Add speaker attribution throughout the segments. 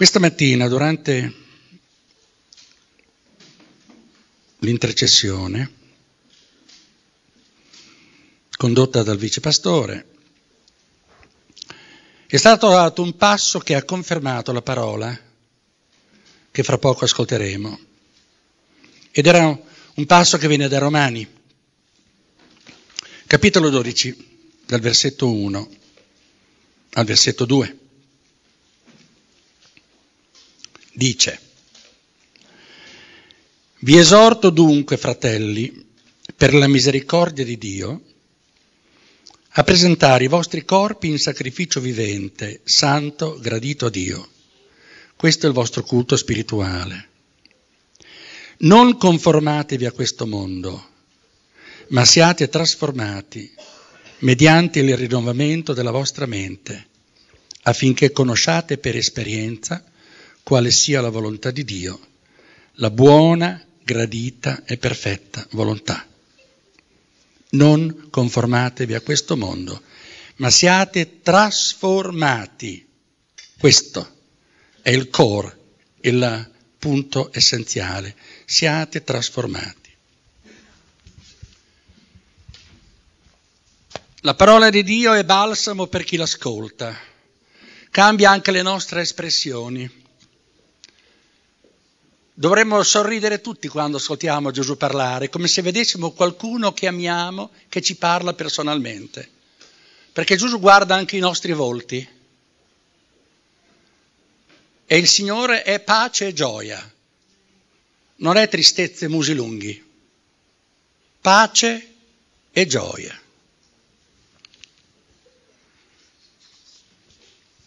Speaker 1: Questa mattina durante l'intercessione condotta dal vicepastore è stato dato un passo che ha confermato la parola che fra poco ascolteremo ed era un passo che viene da Romani, capitolo 12, dal versetto 1 al versetto 2. dice, vi esorto dunque, fratelli, per la misericordia di Dio, a presentare i vostri corpi in sacrificio vivente, santo, gradito a Dio. Questo è il vostro culto spirituale. Non conformatevi a questo mondo, ma siate trasformati mediante il rinnovamento della vostra mente, affinché conosciate per esperienza quale sia la volontà di Dio, la buona, gradita e perfetta volontà. Non conformatevi a questo mondo, ma siate trasformati. Questo è il core, il punto essenziale. Siate trasformati. La parola di Dio è balsamo per chi l'ascolta, cambia anche le nostre espressioni. Dovremmo sorridere tutti quando ascoltiamo Gesù parlare, come se vedessimo qualcuno che amiamo che ci parla personalmente. Perché Gesù guarda anche i nostri volti. E il Signore è pace e gioia, non è tristezza e musi lunghi. Pace e gioia.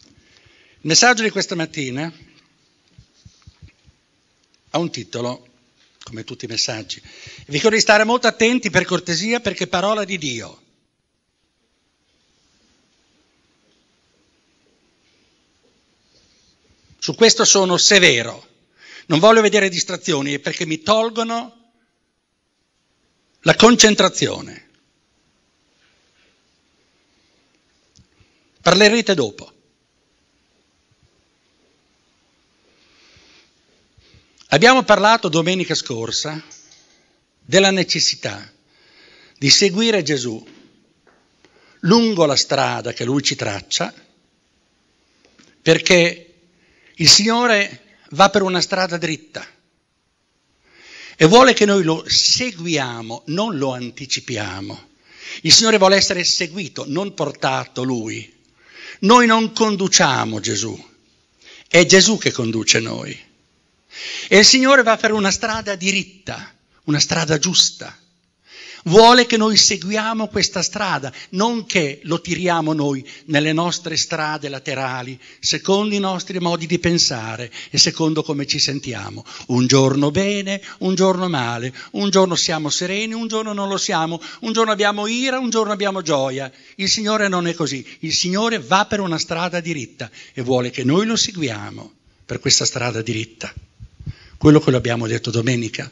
Speaker 1: Il messaggio di questa mattina ha un titolo, come tutti i messaggi. Vi chiedo di stare molto attenti per cortesia perché è parola di Dio. Su questo sono severo. Non voglio vedere distrazioni perché mi tolgono la concentrazione. Parlerete dopo. Abbiamo parlato domenica scorsa della necessità di seguire Gesù lungo la strada che lui ci traccia, perché il Signore va per una strada dritta e vuole che noi lo seguiamo, non lo anticipiamo. Il Signore vuole essere seguito, non portato lui. Noi non conduciamo Gesù, è Gesù che conduce noi. E il Signore va per una strada diritta, una strada giusta. Vuole che noi seguiamo questa strada, non che lo tiriamo noi nelle nostre strade laterali, secondo i nostri modi di pensare e secondo come ci sentiamo. Un giorno bene, un giorno male, un giorno siamo sereni, un giorno non lo siamo, un giorno abbiamo ira, un giorno abbiamo gioia. Il Signore non è così, il Signore va per una strada diritta e vuole che noi lo seguiamo per questa strada diritta quello che lo abbiamo detto domenica.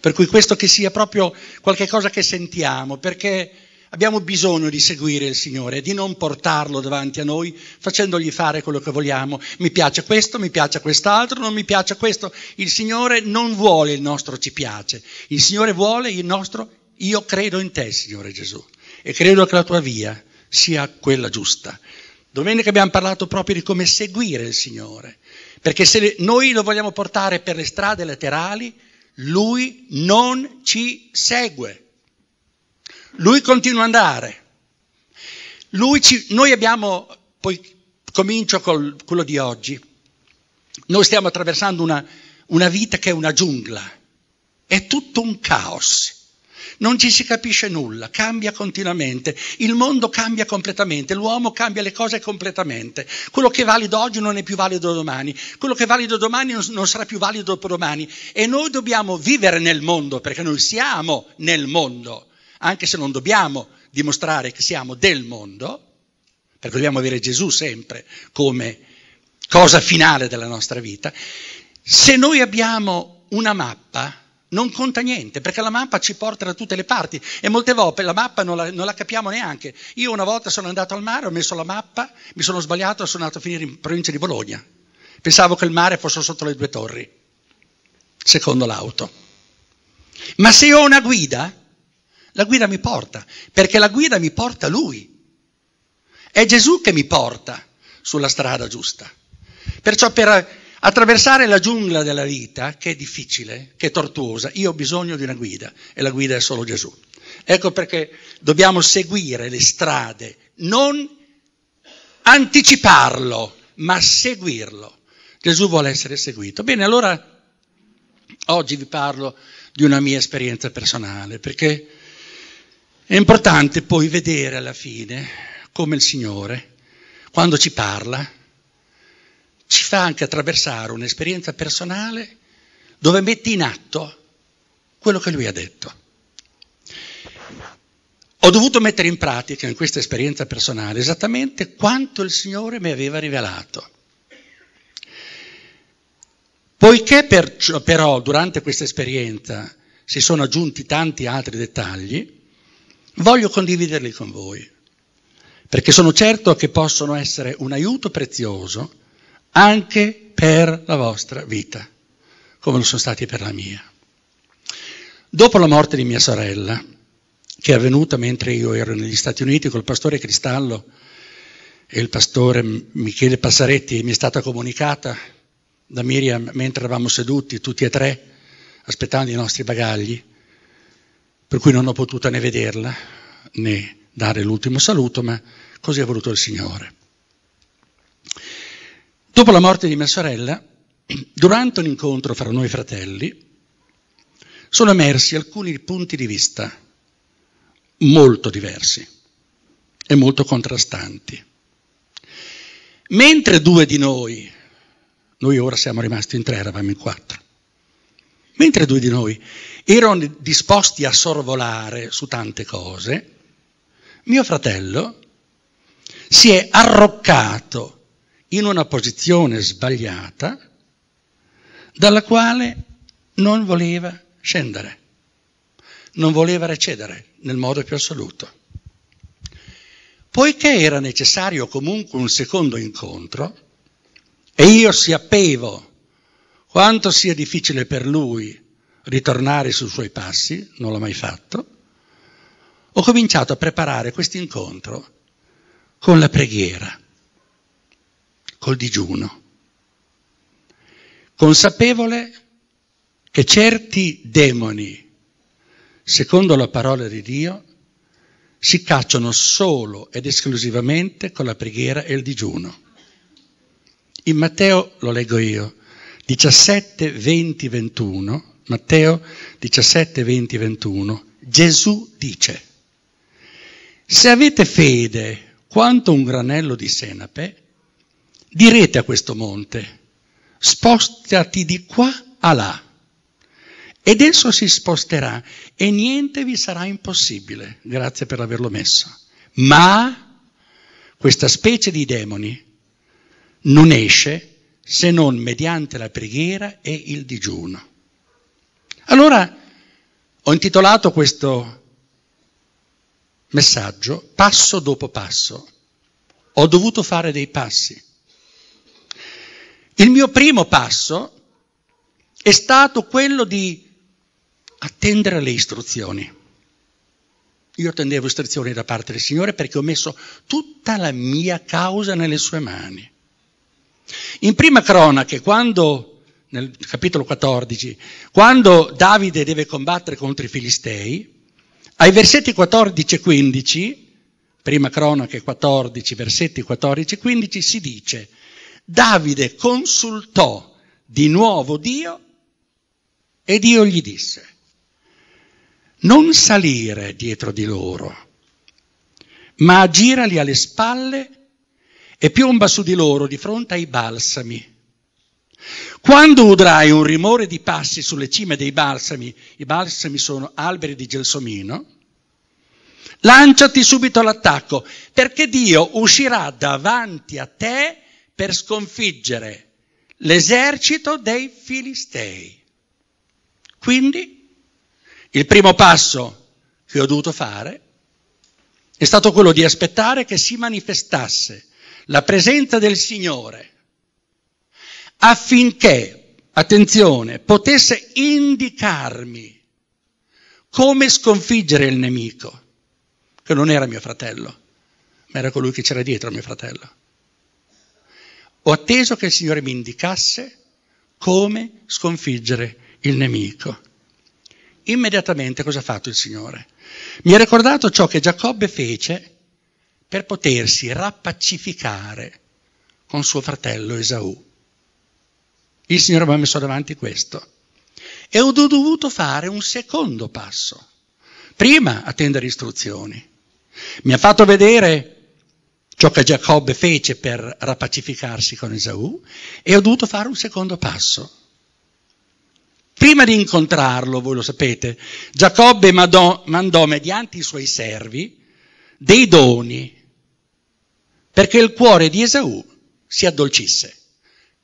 Speaker 1: Per cui questo che sia proprio qualcosa che sentiamo, perché abbiamo bisogno di seguire il Signore, di non portarlo davanti a noi facendogli fare quello che vogliamo. Mi piace questo, mi piace quest'altro, non mi piace questo. Il Signore non vuole il nostro ci piace, il Signore vuole il nostro io credo in te, Signore Gesù, e credo che la tua via sia quella giusta. Domenica abbiamo parlato proprio di come seguire il Signore. Perché se noi lo vogliamo portare per le strade laterali, lui non ci segue. Lui continua ad andare. Lui Ci, noi abbiamo, poi comincio con quello di oggi, noi stiamo attraversando una, una vita che è una giungla, è tutto un caos. Non ci si capisce nulla, cambia continuamente, il mondo cambia completamente, l'uomo cambia le cose completamente. Quello che è valido oggi non è più valido domani, quello che è valido domani non sarà più valido dopodomani e noi dobbiamo vivere nel mondo perché noi siamo nel mondo, anche se non dobbiamo dimostrare che siamo del mondo, perché dobbiamo avere Gesù sempre come cosa finale della nostra vita. Se noi abbiamo una mappa, non conta niente, perché la mappa ci porta da tutte le parti e molte volte la mappa non la, non la, capiamo neanche. Io una volta sono andato al mare, ho messo la mappa, mi sono sbagliato e sono andato a finire in provincia di Bologna. Pensavo che il mare fosse sotto le due torri, secondo l'auto. Ma se ho una guida, la guida mi porta, perché la guida mi porta lui. È Gesù che mi porta sulla strada giusta. Perciò per Attraversare la giungla della vita, che è difficile, che è tortuosa, io ho bisogno di una guida e la guida è solo Gesù. Ecco perché dobbiamo seguire le strade, non anticiparlo, ma seguirlo. Gesù vuole essere seguito. Bene, allora oggi vi parlo di una mia esperienza personale, perché è importante poi vedere alla fine come il Signore, quando ci parla, ci fa anche attraversare un'esperienza personale dove mette in atto quello che lui ha detto. Ho dovuto mettere in pratica in questa esperienza personale esattamente quanto il Signore mi aveva rivelato. Poiché perciò, però durante questa esperienza si sono aggiunti tanti altri dettagli, voglio condividerli con voi, perché sono certo che possono essere un aiuto prezioso anche per la vostra vita, come lo sono stati per la mia. Dopo la morte di mia sorella, che è avvenuta mentre io ero negli Stati Uniti col pastore Cristallo e il pastore Michele Passaretti, mi è stata comunicata da Miriam mentre eravamo seduti tutti e tre aspettando i nostri bagagli, per cui non ho potuto né vederla né dare l'ultimo saluto, ma così ha voluto il Signore. Dopo la morte di mia sorella, durante un incontro fra noi fratelli, sono emersi alcuni punti di vista molto diversi e molto contrastanti. Mentre due di noi, noi ora siamo rimasti in tre, eravamo in quattro, mentre due di noi erano disposti a sorvolare su tante cose, mio fratello si è arroccato in una posizione sbagliata dalla quale non voleva scendere, non voleva recedere nel modo più assoluto. Poiché era necessario comunque un secondo incontro, e io sapevo quanto sia difficile per lui ritornare sui suoi passi, non l'ho mai fatto, ho cominciato a preparare questo incontro con la preghiera col digiuno, consapevole che certi demoni, secondo la parola di Dio, si cacciano solo ed esclusivamente con la preghiera e il digiuno. In Matteo, lo leggo io, 17, 20, 21, Matteo 17, 20, 21, Gesù dice, se avete fede quanto un granello di senape, direte a questo monte, spostati di qua a là. Ed esso si sposterà e niente vi sarà impossibile. Grazie per averlo messo. Ma questa specie di demoni non esce se non mediante la preghiera e il digiuno. Allora ho intitolato questo messaggio Passo dopo passo. Ho dovuto fare dei passi il mio primo passo è stato quello di attendere le istruzioni. Io attendevo istruzioni da parte del Signore perché ho messo tutta la mia causa nelle sue mani. In prima cronache, quando, nel capitolo 14, quando Davide deve combattere contro i Filistei, ai versetti 14 e 15, prima cronache 14, versetti 14 e 15, si dice, Davide consultò di nuovo Dio e Dio gli disse, non salire dietro di loro, ma girali alle spalle e piomba su di loro di fronte ai balsami. Quando udrai un rimore di passi sulle cime dei balsami, i balsami sono alberi di gelsomino, lanciati subito all'attacco, perché Dio uscirà davanti a te per sconfiggere l'esercito dei Filistei. Quindi il primo passo che ho dovuto fare è stato quello di aspettare che si manifestasse la presenza del Signore affinché, attenzione, potesse indicarmi come sconfiggere il nemico, che non era mio fratello, ma era colui che c'era dietro mio fratello. Ho atteso che il Signore mi indicasse come sconfiggere il nemico. Immediatamente cosa ha fatto il Signore? Mi ha ricordato ciò che Giacobbe fece per potersi rappacificare con suo fratello Esaù. Il Signore mi ha messo davanti questo. E ho dovuto fare un secondo passo. Prima attendere istruzioni. Mi ha fatto vedere ciò che Giacobbe fece per rapacificarsi con Esaù e ho dovuto fare un secondo passo. Prima di incontrarlo, voi lo sapete, Giacobbe mandò, mandò mediante i suoi servi dei doni perché il cuore di Esaù si addolcisse.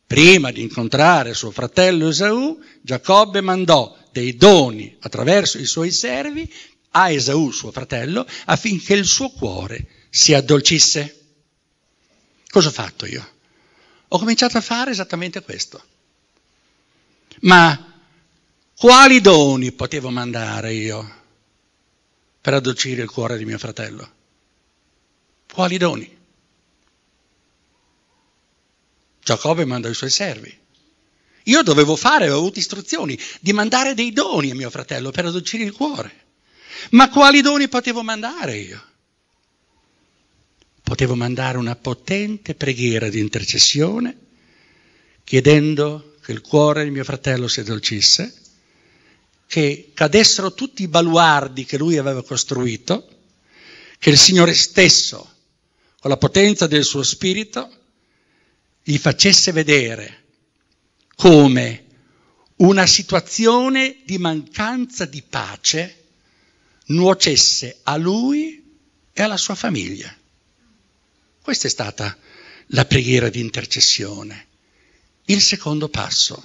Speaker 1: Prima di incontrare suo fratello Esaù, Giacobbe mandò dei doni attraverso i suoi servi a Esaù, suo fratello, affinché il suo cuore si addolcisse. Cosa ho fatto io? Ho cominciato a fare esattamente questo. Ma quali doni potevo mandare io per addolcire il cuore di mio fratello? Quali doni? Giacobbe mandò i suoi servi. Io dovevo fare, avevo avuto istruzioni di mandare dei doni a mio fratello per addolcire il cuore. Ma quali doni potevo mandare io? potevo mandare una potente preghiera di intercessione chiedendo che il cuore di mio fratello si addolcisse, che cadessero tutti i baluardi che lui aveva costruito, che il Signore stesso, con la potenza del suo spirito, gli facesse vedere come una situazione di mancanza di pace nuocesse a lui e alla sua famiglia. Questa è stata la preghiera di intercessione, il secondo passo.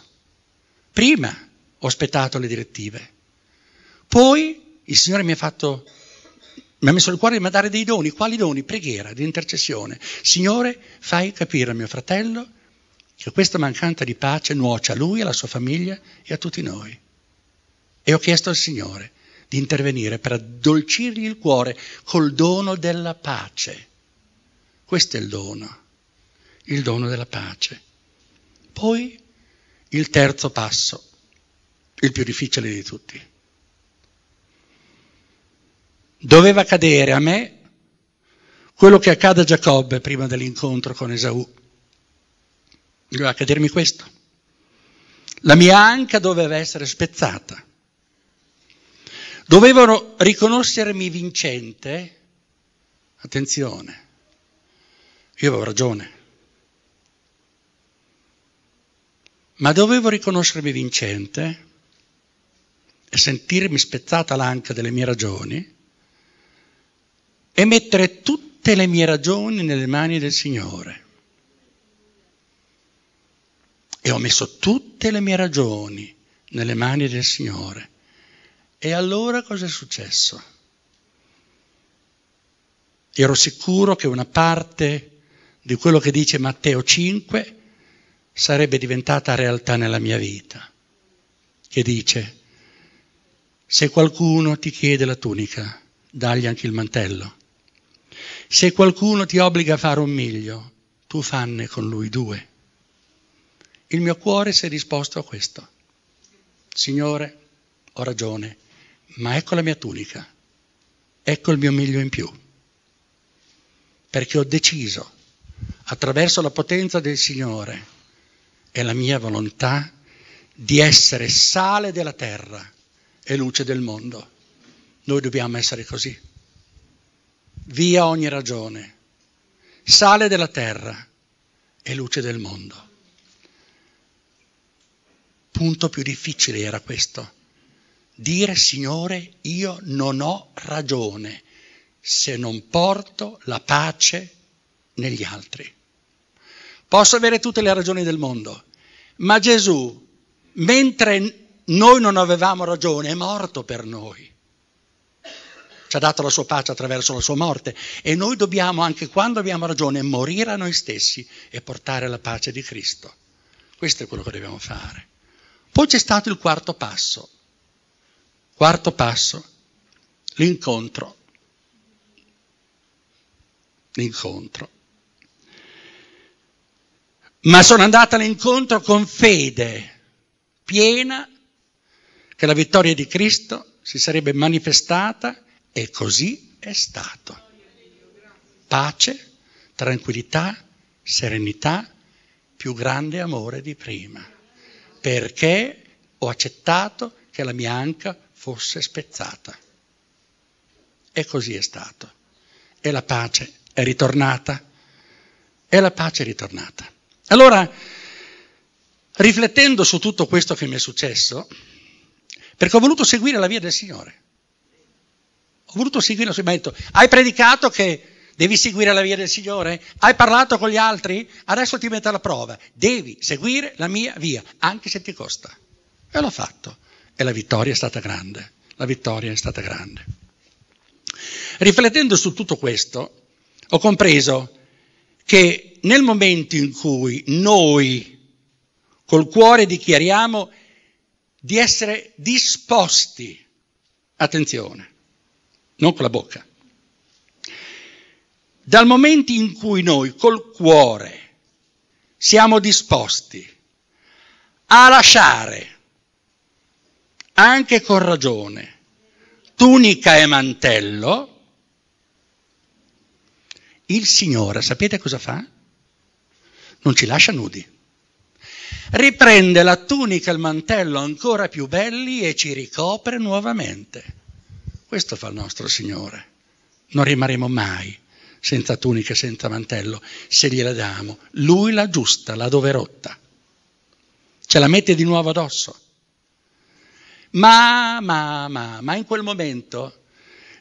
Speaker 1: Prima ho aspettato le direttive, poi il Signore mi ha fatto mi ha messo il cuore di dare dei doni. Quali doni? Preghiera, di intercessione. Signore, fai capire a mio fratello che questa mancanza di pace nuoce a lui, alla sua famiglia e a tutti noi. E ho chiesto al Signore di intervenire per addolcirgli il cuore col dono della pace. Questo è il dono, il dono della pace. Poi il terzo passo, il più difficile di tutti. Doveva cadere a me quello che accade a Giacobbe prima dell'incontro con Esaù. Doveva accadermi questo. La mia anca doveva essere spezzata. Dovevano riconoscermi vincente, attenzione, io avevo ragione. Ma dovevo riconoscermi vincente e sentirmi spezzata l'anca delle mie ragioni e mettere tutte le mie ragioni nelle mani del Signore. E ho messo tutte le mie ragioni nelle mani del Signore. E allora cosa è successo? Ero sicuro che una parte di quello che dice Matteo 5 sarebbe diventata realtà nella mia vita, che dice, se qualcuno ti chiede la tunica, dagli anche il mantello. Se qualcuno ti obbliga a fare un miglio, tu fanne con lui due. Il mio cuore si è risposto a questo. Signore, ho ragione, ma ecco la mia tunica, ecco il mio miglio in più, perché ho deciso attraverso la potenza del Signore e la mia volontà di essere sale della terra e luce del mondo. Noi dobbiamo essere così. Via ogni ragione. Sale della terra e luce del mondo. Punto più difficile era questo. Dire Signore, io non ho ragione se non porto la pace negli altri. Posso avere tutte le ragioni del mondo, ma Gesù, mentre noi non avevamo ragione, è morto per noi. Ci ha dato la sua pace attraverso la sua morte e noi dobbiamo, anche quando abbiamo ragione, morire a noi stessi e portare la pace di Cristo. Questo è quello che dobbiamo fare. Poi c'è stato il quarto passo. Quarto passo, l'incontro. L'incontro ma sono andata all'incontro con fede piena che la vittoria di Cristo si sarebbe manifestata e così è stato. Pace, tranquillità, serenità, più grande amore di prima, perché ho accettato che la mia anca fosse spezzata. E così è stato. E la pace è ritornata. E la pace è ritornata. Allora, riflettendo su tutto questo che mi è successo, perché ho voluto seguire la via del Signore, ho voluto seguire il suo mento, hai predicato che devi seguire la via del Signore, hai parlato con gli altri, adesso ti metto alla prova, devi seguire la mia via, anche se ti costa. E l'ho fatto, e la vittoria è stata grande, la vittoria è stata grande. Riflettendo su tutto questo, ho compreso che nel momento in cui noi col cuore dichiariamo di essere disposti, attenzione, non con la bocca, dal momento in cui noi col cuore siamo disposti a lasciare, anche con ragione, tunica e mantello, il Signore, sapete cosa fa? Non ci lascia nudi. Riprende la tunica e il mantello ancora più belli e ci ricopre nuovamente. Questo fa il nostro Signore. Non rimarremo mai senza tunica, e senza mantello, se gliela diamo. Lui la giusta, la dove rotta. Ce la mette di nuovo addosso. Ma, ma, ma, ma in quel momento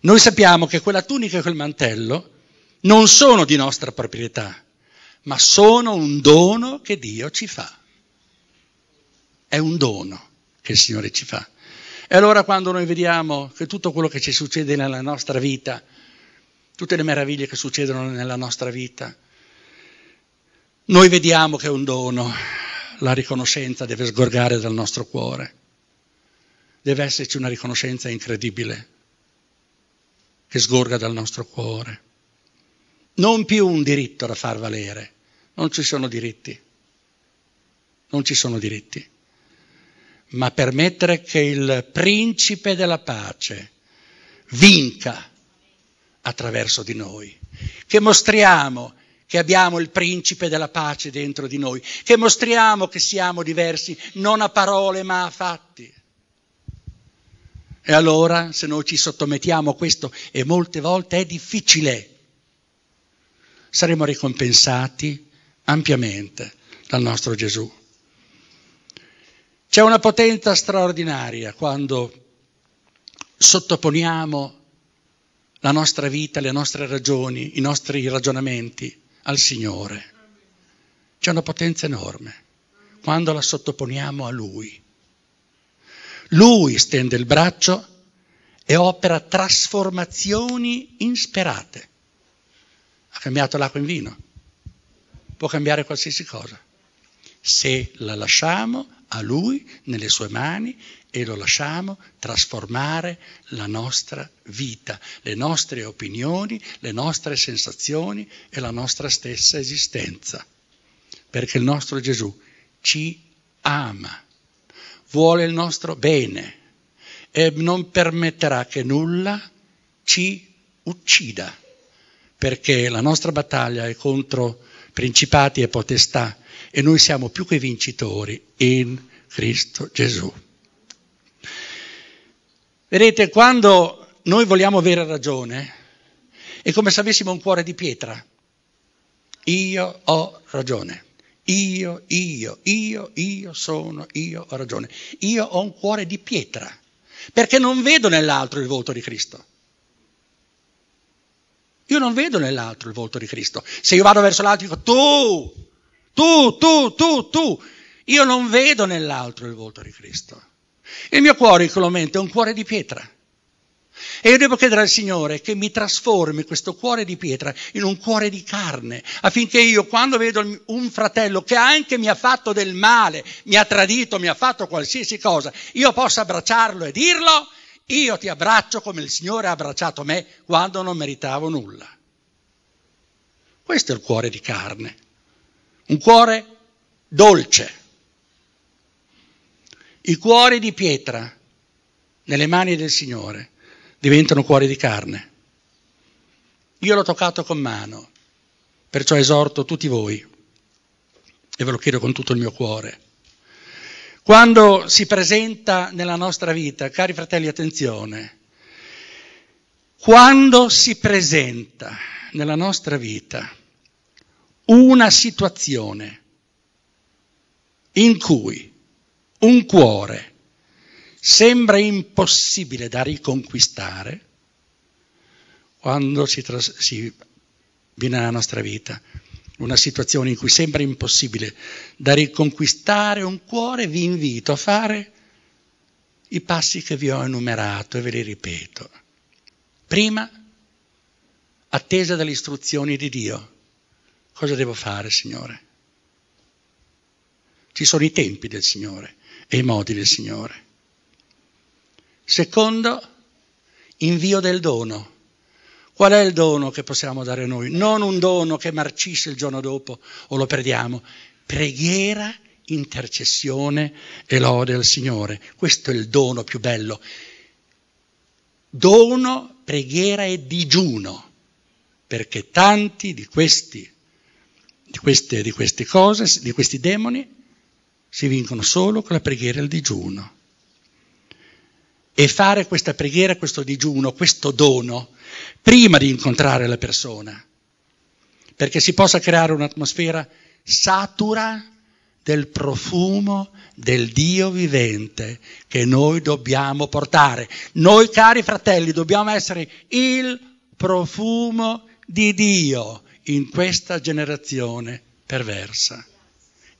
Speaker 1: noi sappiamo che quella tunica e quel mantello non sono di nostra proprietà, ma sono un dono che Dio ci fa. È un dono che il Signore ci fa. E allora quando noi vediamo che tutto quello che ci succede nella nostra vita, tutte le meraviglie che succedono nella nostra vita, noi vediamo che è un dono, la riconoscenza deve sgorgare dal nostro cuore, deve esserci una riconoscenza incredibile che sgorga dal nostro cuore non più un diritto da far valere, non ci sono diritti, non ci sono diritti, ma permettere che il principe della pace vinca attraverso di noi, che mostriamo che abbiamo il principe della pace dentro di noi, che mostriamo che siamo diversi non a parole ma a fatti. E allora se noi ci sottomettiamo a questo, e molte volte è difficile, saremo ricompensati ampiamente dal nostro Gesù. C'è una potenza straordinaria quando sottoponiamo la nostra vita, le nostre ragioni, i nostri ragionamenti al Signore. C'è una potenza enorme quando la sottoponiamo a Lui. Lui stende il braccio e opera trasformazioni insperate ha cambiato l'acqua in vino, può cambiare qualsiasi cosa, se la lasciamo a Lui nelle sue mani e lo lasciamo trasformare la nostra vita, le nostre opinioni, le nostre sensazioni e la nostra stessa esistenza. Perché il nostro Gesù ci ama, vuole il nostro bene e non permetterà che nulla ci uccida perché la nostra battaglia è contro principati e potestà e noi siamo più che vincitori in Cristo Gesù. Vedete, quando noi vogliamo avere ragione, è come se avessimo un cuore di pietra. Io ho ragione. Io, io, io, io sono, io ho ragione. Io ho un cuore di pietra, perché non vedo nell'altro il voto di Cristo. Io non vedo nell'altro il volto di Cristo. Se io vado verso l'altro dico tu, tu, tu, tu, tu. Io non vedo nell'altro il volto di Cristo. Il mio cuore, in equamente, è un cuore di pietra. E io devo chiedere al Signore che mi trasformi questo cuore di pietra in un cuore di carne, affinché io quando vedo un fratello che anche mi ha fatto del male, mi ha tradito, mi ha fatto qualsiasi cosa, io possa abbracciarlo e dirlo io ti abbraccio come il Signore ha abbracciato me quando non meritavo nulla. Questo è il cuore di carne, un cuore dolce. I cuori di pietra nelle mani del Signore diventano cuori di carne. Io l'ho toccato con mano, perciò esorto tutti voi e ve lo chiedo con tutto il mio cuore quando si presenta nella nostra vita, cari fratelli, attenzione, quando si presenta nella nostra vita una situazione in cui un cuore sembra impossibile da riconquistare, quando si, tras- si viene nella nostra vita, una situazione in cui sembra impossibile da riconquistare un cuore, vi invito a fare i passi che vi ho enumerato e ve li ripeto. Prima, attesa delle istruzioni di Dio. Cosa devo fare, Signore? Ci sono i tempi del Signore e i modi del Signore. Secondo, invio del dono. Qual è il dono che possiamo dare noi? Non un dono che marcisce il giorno dopo o lo perdiamo. Preghiera, intercessione e lode al Signore. Questo è il dono più bello. Dono, preghiera e digiuno, perché tanti di, questi, di, queste, di queste cose, di questi demoni, si vincono solo con la preghiera e il digiuno e fare questa preghiera, questo digiuno, questo dono, prima di incontrare la persona, perché si possa creare un'atmosfera satura del profumo del Dio vivente che noi dobbiamo portare. Noi cari fratelli dobbiamo essere il profumo di Dio in questa generazione perversa.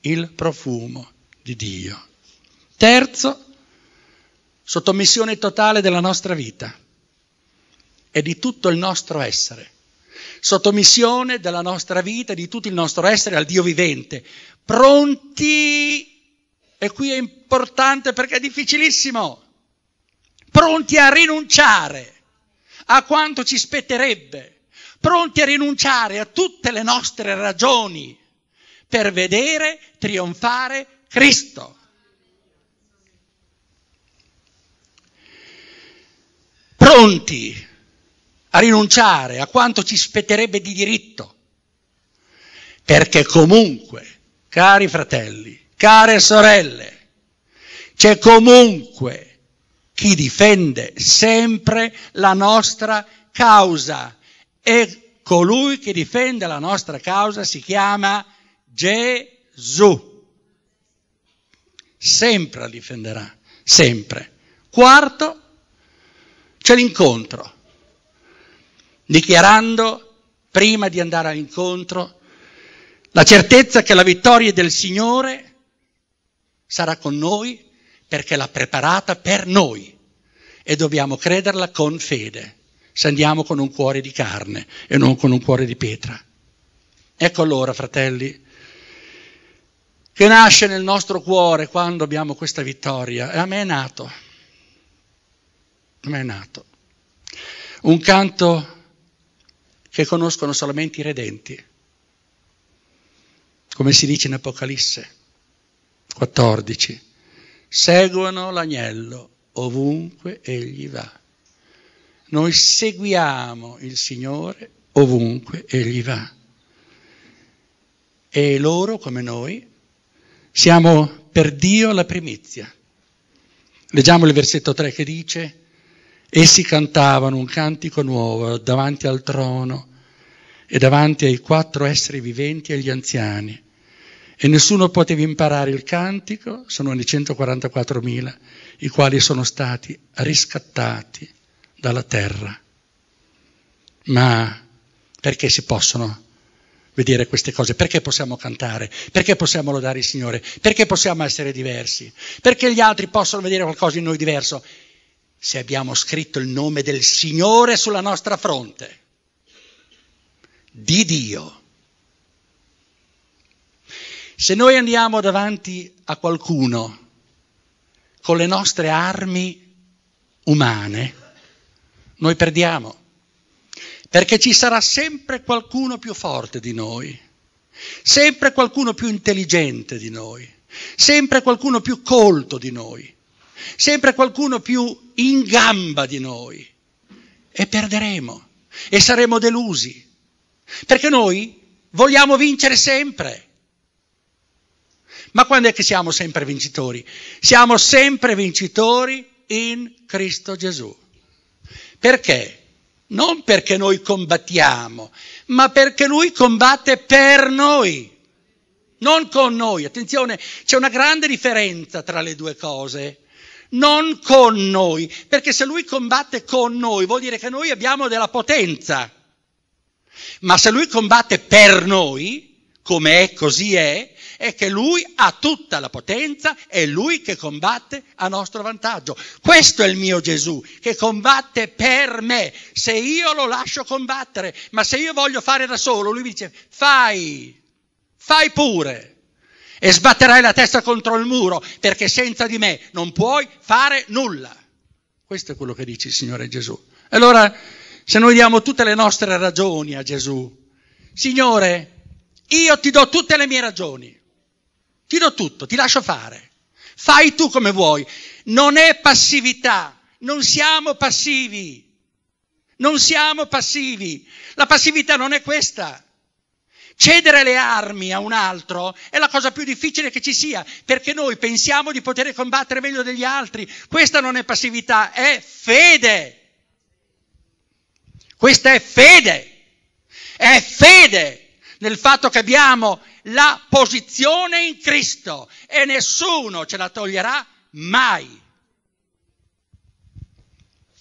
Speaker 1: Il profumo di Dio. Terzo, sottomissione totale della nostra vita e di tutto il nostro essere, sottomissione della nostra vita e di tutto il nostro essere al Dio vivente, pronti, e qui è importante perché è difficilissimo, pronti a rinunciare a quanto ci spetterebbe, pronti a rinunciare a tutte le nostre ragioni per vedere trionfare Cristo. pronti a rinunciare a quanto ci spetterebbe di diritto, perché comunque, cari fratelli, care sorelle, c'è comunque chi difende sempre la nostra causa e colui che difende la nostra causa si chiama Gesù. Sempre la difenderà, sempre. Quarto, c'è l'incontro, dichiarando prima di andare all'incontro la certezza che la vittoria del Signore sarà con noi perché l'ha preparata per noi e dobbiamo crederla con fede, se andiamo con un cuore di carne e non con un cuore di pietra. Ecco allora, fratelli, che nasce nel nostro cuore quando abbiamo questa vittoria. E a me è nato è nato. Un canto che conoscono solamente i redenti, come si dice in Apocalisse 14. Seguono l'agnello ovunque egli va. Noi seguiamo il Signore ovunque egli va. E loro, come noi, siamo per Dio la primizia. Leggiamo il versetto 3 che dice, Essi cantavano un cantico nuovo davanti al trono e davanti ai quattro esseri viventi e agli anziani. E nessuno poteva imparare il cantico, sono i 144.000, i quali sono stati riscattati dalla terra. Ma perché si possono vedere queste cose? Perché possiamo cantare? Perché possiamo lodare il Signore? Perché possiamo essere diversi? Perché gli altri possono vedere qualcosa in noi diverso? se abbiamo scritto il nome del Signore sulla nostra fronte, di Dio. Se noi andiamo davanti a qualcuno con le nostre armi umane, noi perdiamo, perché ci sarà sempre qualcuno più forte di noi, sempre qualcuno più intelligente di noi, sempre qualcuno più colto di noi sempre qualcuno più in gamba di noi e perderemo e saremo delusi, perché noi vogliamo vincere sempre. Ma quando è che siamo sempre vincitori? Siamo sempre vincitori in Cristo Gesù. Perché? Non perché noi combattiamo, ma perché Lui combatte per noi, non con noi. Attenzione, c'è una grande differenza tra le due cose non con noi, perché se lui combatte con noi vuol dire che noi abbiamo della potenza, ma se lui combatte per noi, come è così è, è che lui ha tutta la potenza, è lui che combatte a nostro vantaggio. Questo è il mio Gesù, che combatte per me, se io lo lascio combattere, ma se io voglio fare da solo, lui mi dice fai, fai pure e sbatterai la testa contro il muro perché senza di me non puoi fare nulla. Questo è quello che dice il Signore Gesù. Allora, se noi diamo tutte le nostre ragioni a Gesù, Signore, io ti do tutte le mie ragioni, ti do tutto, ti lascio fare, fai tu come vuoi, non è passività, non siamo passivi, non siamo passivi, la passività non è questa. Cedere le armi a un altro è la cosa più difficile che ci sia, perché noi pensiamo di poter combattere meglio degli altri. Questa non è passività, è fede. Questa è fede. È fede nel fatto che abbiamo la posizione in Cristo e nessuno ce la toglierà mai.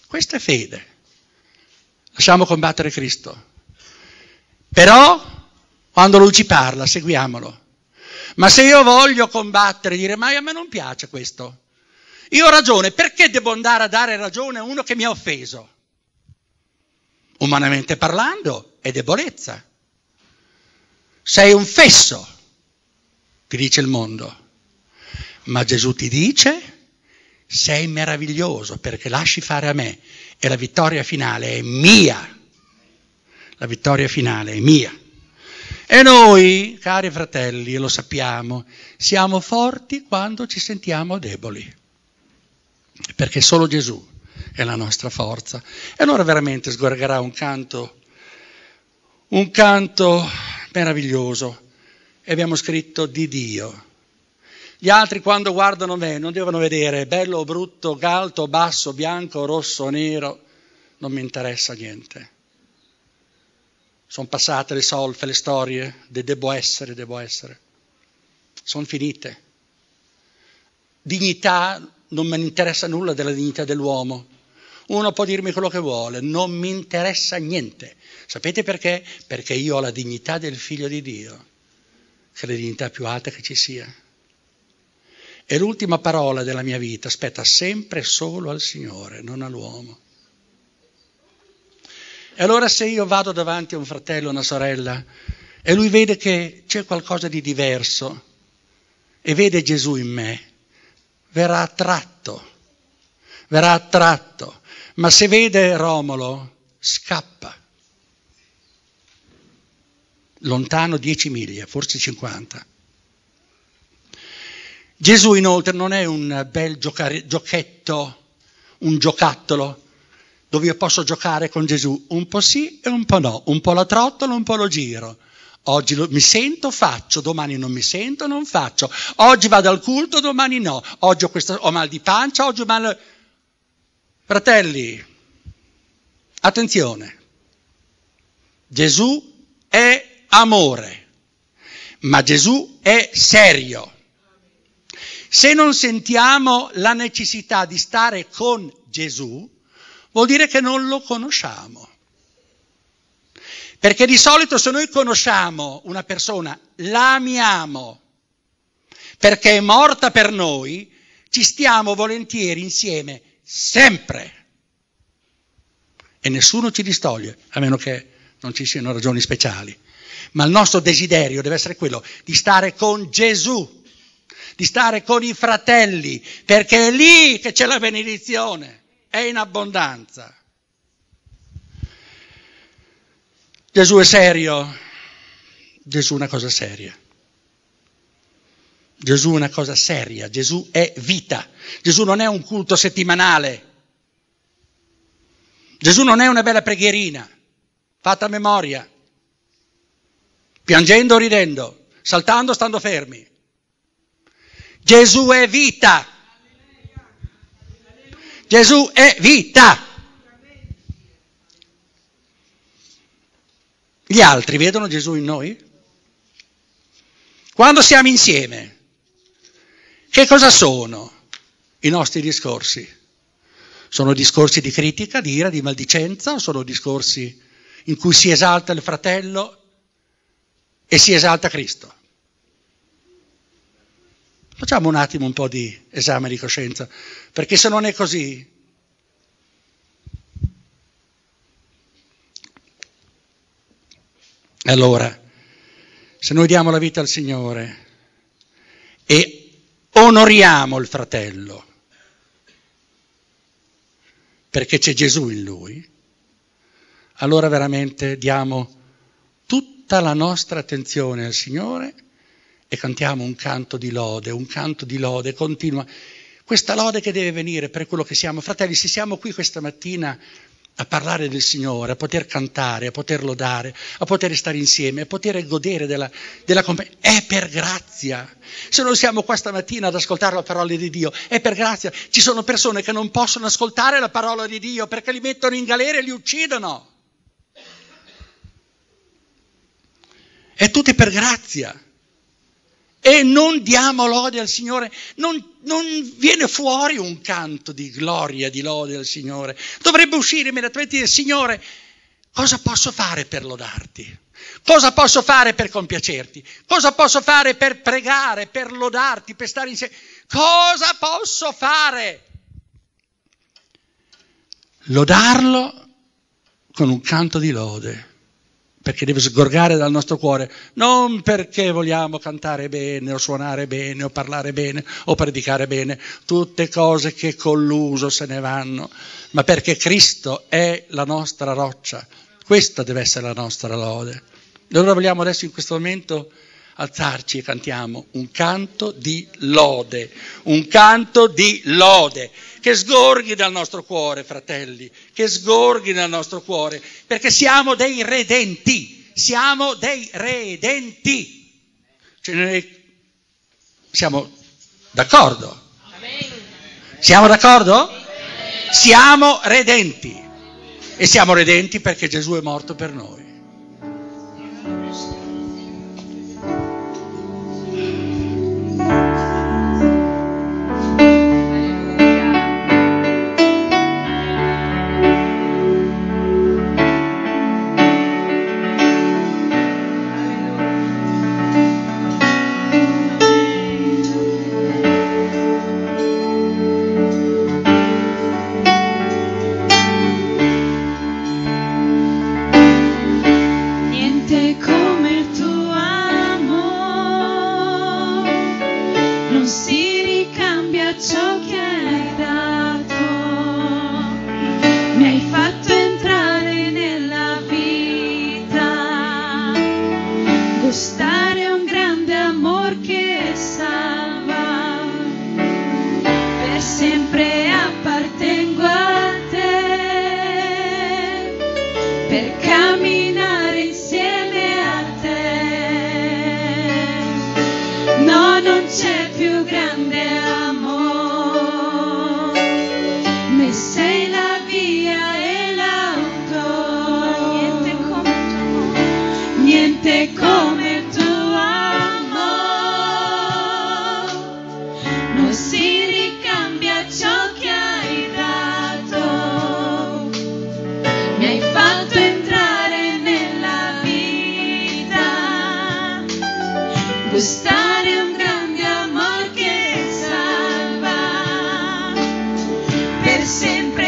Speaker 1: Questa è fede. Lasciamo combattere Cristo. Però quando lui ci parla, seguiamolo. Ma se io voglio combattere, dire ma a me non piace questo, io ho ragione, perché devo andare a dare ragione a uno che mi ha offeso? Umanamente parlando è debolezza. Sei un fesso, ti dice il mondo. Ma Gesù ti dice, sei meraviglioso perché lasci fare a me e la vittoria finale è mia. La vittoria finale è mia. E noi, cari fratelli, lo sappiamo, siamo forti quando ci sentiamo deboli, perché solo Gesù è la nostra forza. E allora veramente sgorgerà un canto, un canto meraviglioso. E abbiamo scritto di Dio. Gli altri quando guardano me non devono vedere bello o brutto, alto o basso, bianco, rosso o nero, non mi interessa niente sono passate le solfe, le storie, de devo essere, devo essere. Sono finite. Dignità, non mi interessa nulla della dignità dell'uomo. Uno può dirmi quello che vuole, non mi interessa niente. Sapete perché? Perché io ho la dignità del figlio di Dio, che è la dignità più alta che ci sia. E l'ultima parola della mia vita spetta sempre solo al Signore, non all'uomo. E allora se io vado davanti a un fratello, una sorella, e lui vede che c'è qualcosa di diverso, e vede Gesù in me, verrà attratto, verrà attratto. Ma se vede Romolo, scappa. Lontano 10 miglia, forse 50. Gesù inoltre non è un bel giocare, giochetto, un giocattolo, dove io posso giocare con Gesù un po' sì e un po' no, un po' la trottola, un po' lo giro. Oggi lo, mi sento, faccio, domani non mi sento, non faccio. Oggi vado al culto, domani no. Oggi ho, questa, ho mal di pancia, oggi ho mal... Fratelli, attenzione. Gesù è amore, ma Gesù è serio. Se non sentiamo la necessità di stare con Gesù, vuol dire che non lo conosciamo. Perché di solito se noi conosciamo una persona, la amiamo, perché è morta per noi, ci stiamo volentieri insieme sempre. E nessuno ci distoglie, a meno che non ci siano ragioni speciali. Ma il nostro desiderio deve essere quello di stare con Gesù, di stare con i fratelli, perché è lì che c'è la benedizione è in abbondanza. Gesù è serio, Gesù è una cosa seria. Gesù è una cosa seria, Gesù è vita, Gesù non è un culto settimanale, Gesù non è una bella preghierina fatta a memoria, piangendo o ridendo, saltando stando fermi. Gesù è vita. Gesù è vita. Gli altri vedono Gesù in noi? Quando siamo insieme, che cosa sono i nostri discorsi? Sono discorsi di critica, di ira, di maldicenza, o sono discorsi in cui si esalta il fratello e si esalta Cristo. Facciamo un attimo un po' di esame di coscienza, perché se non è così, allora, se noi diamo la vita al Signore e onoriamo il fratello, perché c'è Gesù in lui, allora veramente diamo tutta la nostra attenzione al Signore e cantiamo un canto di lode, un canto di lode continua. Questa lode che deve venire per quello che siamo. Fratelli, se siamo qui questa mattina a parlare del Signore, a poter cantare, a poter lodare, a poter stare insieme, a poter godere della, della compagnia. È per grazia. Se non siamo qua stamattina ad ascoltare la parola di Dio, è per grazia. Ci sono persone che non possono ascoltare la parola di Dio perché li mettono in galera e li uccidono. È tutto per grazia e non diamo lode al Signore, non, non, viene fuori un canto di gloria, di lode al Signore. Dovrebbe uscire immediatamente e dire, Signore, cosa posso fare per lodarti? Cosa posso fare per compiacerti? Cosa posso fare per pregare, per lodarti, per stare insieme? Cosa posso fare? Lodarlo con un canto di lode perché deve sgorgare dal nostro cuore, non perché vogliamo cantare bene o suonare bene o parlare bene o predicare bene, tutte cose che con l'uso se ne vanno, ma perché Cristo è la nostra roccia. Questa deve essere la nostra lode. E allora vogliamo adesso in questo momento alzarci e cantiamo un canto di lode, un canto di lode che sgorghi dal nostro cuore, fratelli, che sgorghi dal nostro cuore, perché siamo dei redenti, siamo dei redenti. Cioè, siamo d'accordo? Siamo d'accordo? Siamo redenti e siamo redenti perché Gesù è morto per noi.
Speaker 2: medicine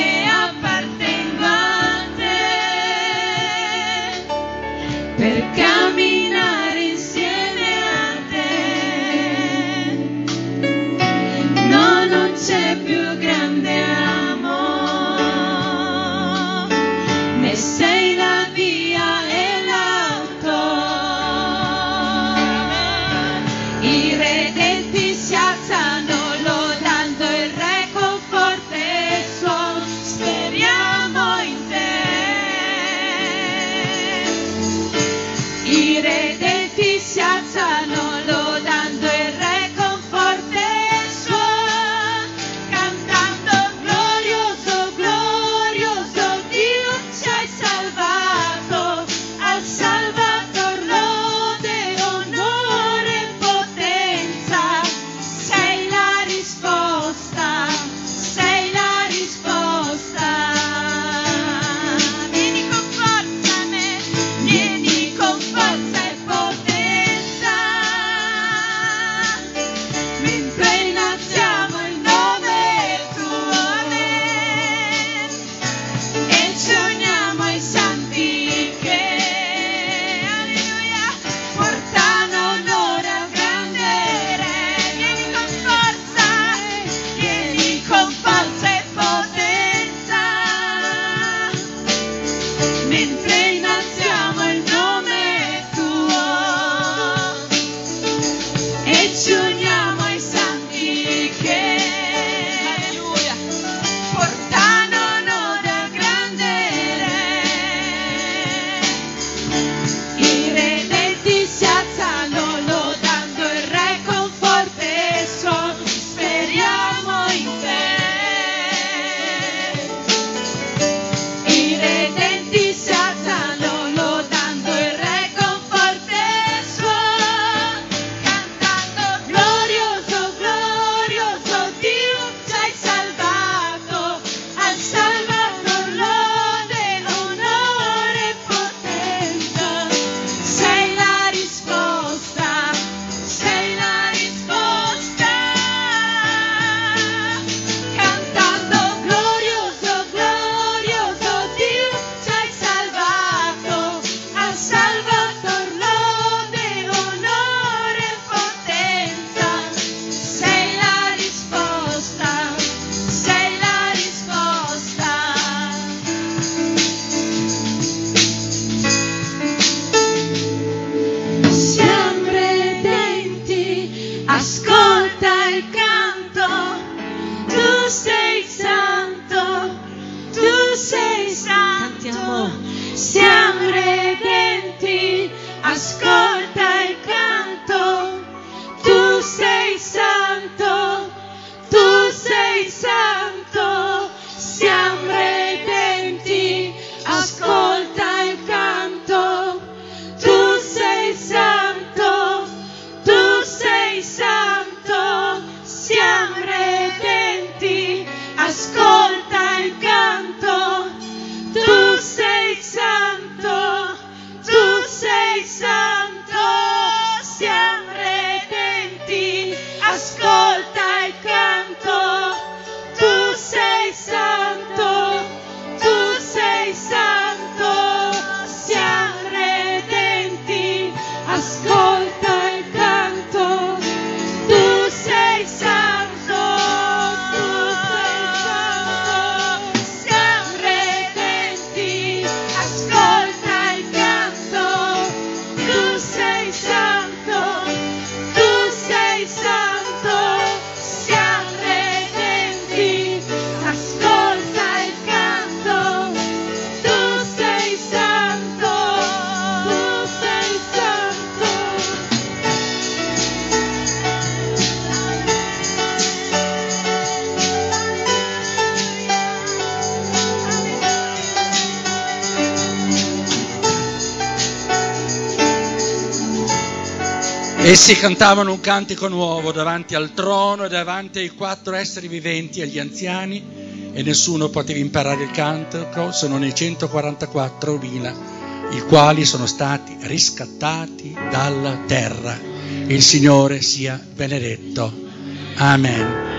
Speaker 2: Essi
Speaker 1: cantavano un cantico nuovo davanti al trono e davanti ai quattro esseri viventi e agli anziani e nessuno poteva imparare il cantico se non i 144.000, i quali sono stati riscattati dalla terra. Il Signore sia benedetto. Amen.